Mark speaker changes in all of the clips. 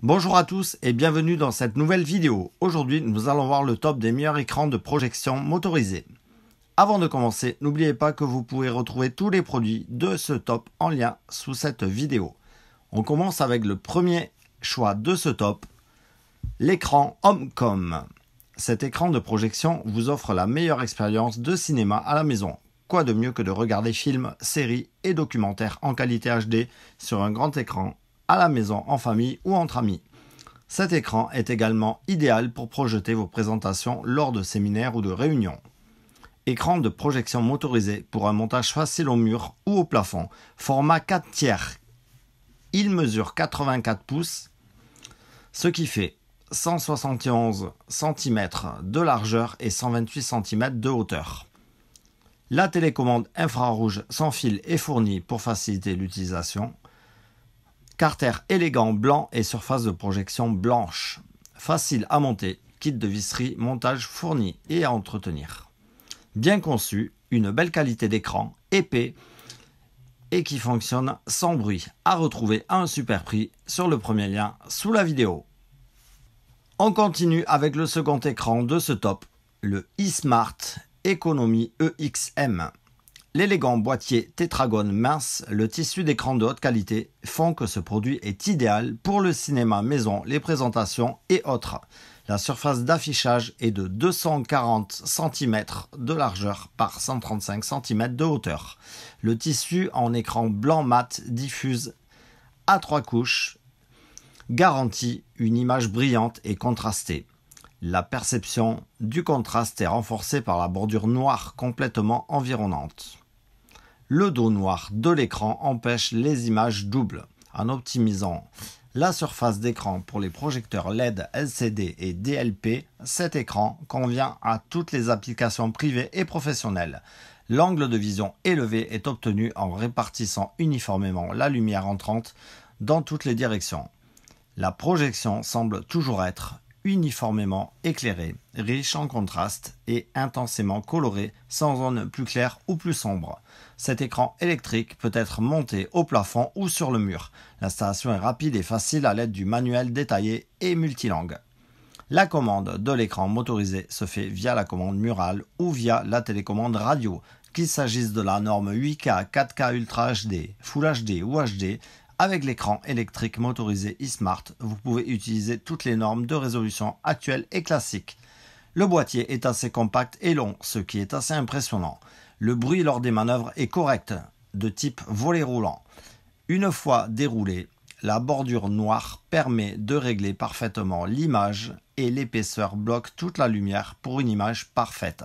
Speaker 1: Bonjour à tous et bienvenue dans cette nouvelle vidéo. Aujourd'hui, nous allons voir le top des meilleurs écrans de projection motorisés. Avant de commencer, n'oubliez pas que vous pouvez retrouver tous les produits de ce top en lien sous cette vidéo. On commence avec le premier choix de ce top, l'écran Homecom. Cet écran de projection vous offre la meilleure expérience de cinéma à la maison. Quoi de mieux que de regarder films, séries et documentaires en qualité HD sur un grand écran à la maison, en famille ou entre amis. Cet écran est également idéal pour projeter vos présentations lors de séminaires ou de réunions. Écran de projection motorisé pour un montage facile au mur ou au plafond, format 4 tiers. Il mesure 84 pouces, ce qui fait 171 cm de largeur et 128 cm de hauteur. La télécommande infrarouge sans fil est fournie pour faciliter l'utilisation. Carter élégant blanc et surface de projection blanche. Facile à monter, kit de visserie, montage fourni et à entretenir. Bien conçu, une belle qualité d'écran, épais et qui fonctionne sans bruit. À retrouver à un super prix sur le premier lien sous la vidéo. On continue avec le second écran de ce top, le eSmart Economy EXM. L'élégant boîtier tétragone mince, le tissu d'écran de haute qualité font que ce produit est idéal pour le cinéma maison, les présentations et autres. La surface d'affichage est de 240 cm de largeur par 135 cm de hauteur. Le tissu en écran blanc mat diffuse à trois couches garantit une image brillante et contrastée. La perception du contraste est renforcée par la bordure noire complètement environnante. Le dos noir de l'écran empêche les images doubles. En optimisant la surface d'écran pour les projecteurs LED, LCD et DLP, cet écran convient à toutes les applications privées et professionnelles. L'angle de vision élevé est obtenu en répartissant uniformément la lumière entrante dans toutes les directions. La projection semble toujours être uniformément éclairé, riche en contraste et intensément coloré, sans zone plus claire ou plus sombre. Cet écran électrique peut être monté au plafond ou sur le mur. L'installation est rapide et facile à l'aide du manuel détaillé et multilingue. La commande de l'écran motorisé se fait via la commande murale ou via la télécommande radio, qu'il s'agisse de la norme 8K, 4K Ultra HD, Full HD ou HD, avec l'écran électrique motorisé eSmart, vous pouvez utiliser toutes les normes de résolution actuelles et classiques. Le boîtier est assez compact et long, ce qui est assez impressionnant. Le bruit lors des manœuvres est correct, de type volet roulant. Une fois déroulé, la bordure noire permet de régler parfaitement l'image et l'épaisseur bloque toute la lumière pour une image parfaite.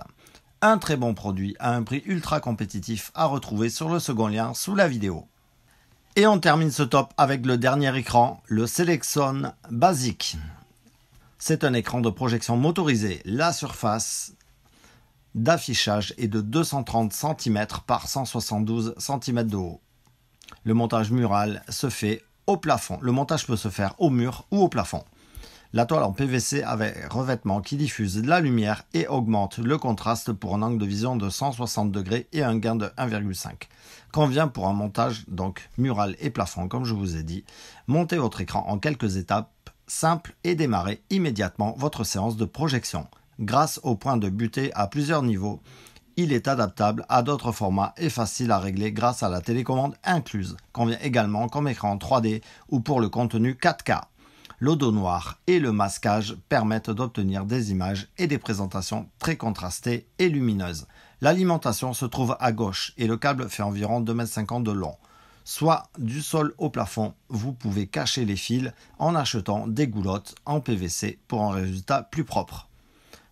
Speaker 1: Un très bon produit à un prix ultra compétitif à retrouver sur le second lien sous la vidéo. Et on termine ce top avec le dernier écran, le Selection Basic. C'est un écran de projection motorisé. La surface d'affichage est de 230 cm par 172 cm de haut. Le montage mural se fait au plafond. Le montage peut se faire au mur ou au plafond. La toile en PVC avec revêtement qui diffuse la lumière et augmente le contraste pour un angle de vision de 160 degrés et un gain de 1,5. Convient pour un montage donc mural et plafond comme je vous ai dit. Montez votre écran en quelques étapes simples et démarrez immédiatement votre séance de projection. Grâce au point de butée à plusieurs niveaux, il est adaptable à d'autres formats et facile à régler grâce à la télécommande incluse. Convient également comme écran 3D ou pour le contenu 4K le dos noir et le masquage permettent d'obtenir des images et des présentations très contrastées et lumineuses. L'alimentation se trouve à gauche et le câble fait environ 2,50 m de long. Soit du sol au plafond, vous pouvez cacher les fils en achetant des goulottes en PVC pour un résultat plus propre.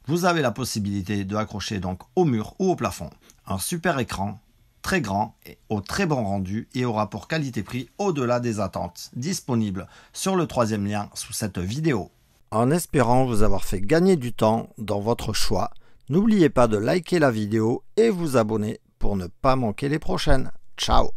Speaker 1: Vous avez la possibilité de accrocher donc au mur ou au plafond un super écran très grand, et au très bon rendu et aura pour qualité-prix au-delà des attentes, disponibles sur le troisième lien sous cette vidéo. En espérant vous avoir fait gagner du temps dans votre choix, n'oubliez pas de liker la vidéo et vous abonner pour ne pas manquer les prochaines. Ciao